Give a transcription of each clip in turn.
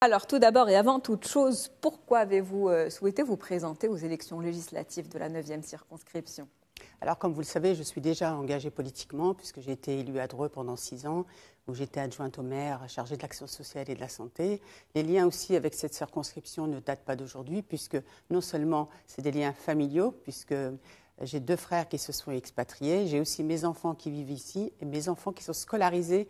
Alors tout d'abord et avant toute chose, pourquoi avez-vous euh, souhaité vous présenter aux élections législatives de la 9e circonscription Alors comme vous le savez, je suis déjà engagée politiquement puisque j'ai été élue à Dreux pendant six ans, où j'étais adjointe au maire chargée de l'action sociale et de la santé. Les liens aussi avec cette circonscription ne datent pas d'aujourd'hui puisque non seulement c'est des liens familiaux, puisque j'ai deux frères qui se sont expatriés, j'ai aussi mes enfants qui vivent ici et mes enfants qui sont scolarisés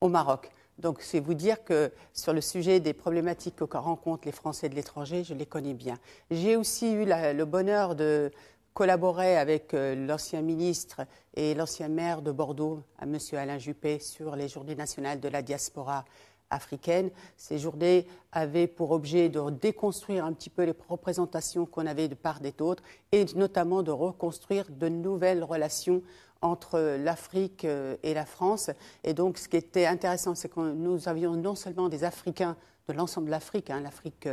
au Maroc. Donc, c'est vous dire que sur le sujet des problématiques que rencontrent les Français de l'étranger, je les connais bien. J'ai aussi eu le bonheur de collaborer avec euh, l'ancien ministre et l'ancien maire de Bordeaux, M. Alain Juppé, sur les Journées nationales de la diaspora africaine. Ces journées avaient pour objet de déconstruire un petit peu les représentations qu'on avait de part des autres et notamment de reconstruire de nouvelles relations entre l'Afrique euh, et la France. Et donc, ce qui était intéressant, c'est que nous avions non seulement des Africains de l'ensemble de l'Afrique, hein, l'Afrique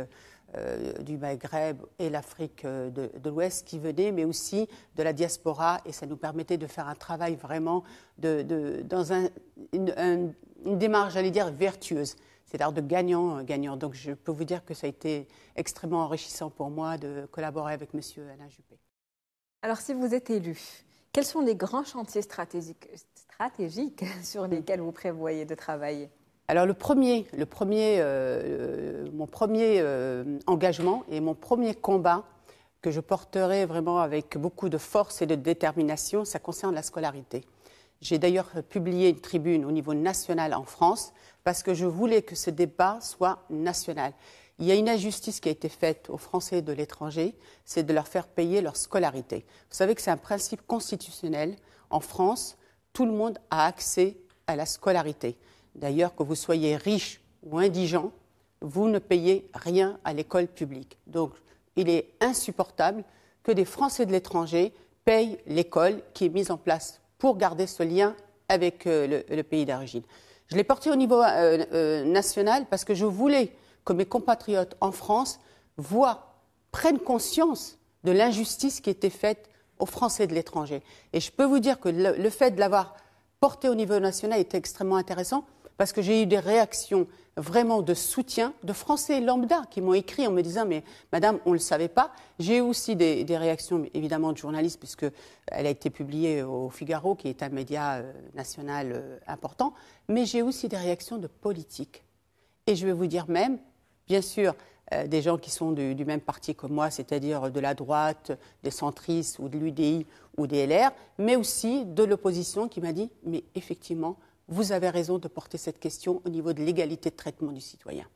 euh, du Maghreb et l'Afrique euh, de, l'Ouest qui venaient, mais aussi de la diaspora. Et ça nous permettait de faire un travail vraiment de, dans un, une démarche, j'allais dire, vertueuse. C'est l'art de gagnant-gagnant. Euh, Donc je peux vous dire que ça a été extrêmement enrichissant pour moi de collaborer avec M. Alain Juppé. Alors si vous êtes élu, quels sont les grands chantiers stratégiques, sur lesquels vous prévoyez de travailler alors le premier, euh, euh, mon premier engagement et mon premier combat que je porterai vraiment avec beaucoup de force et de détermination, ça concerne la scolarité. J'ai d'ailleurs euh, publié une tribune au niveau national en France parce que je voulais que ce débat soit national. Il y a une injustice qui a été faite aux Français de l'étranger, c'est de leur faire payer leur scolarité. Vous savez que c'est un principe constitutionnel. En France, tout le monde a accès à la scolarité. D'ailleurs, que vous soyez riche ou indigent, vous ne payez rien à l'école publique. Donc, il est insupportable que des Français de l'étranger payent l'école qui est mise en place pour garder ce lien avec euh, le, pays d'origine. Je l'ai porté au niveau euh, euh, national parce que je voulais que mes compatriotes en France voient, prennent conscience de l'injustice qui était faite aux Français de l'étranger. Et je peux vous dire que le fait de l'avoir porté au niveau national était extrêmement intéressant parce que j'ai eu des réactions vraiment de soutien de Français lambda qui m'ont écrit en me disant mais Madame on ne le savait pas. J'ai eu aussi des, réactions évidemment de journalistes puisqu'elle a été publiée au Figaro qui est un média euh, national euh, important, mais j'ai aussi des réactions de politiques. Et je vais vous dire même, bien sûr, euh, des gens qui sont du, même parti que moi, c'est-à-dire de la droite, des centristes ou de l'UDI ou des LR, mais aussi de l'opposition qui m'a dit mais effectivement vous avez raison de porter cette question au niveau de l'égalité de traitement du citoyen.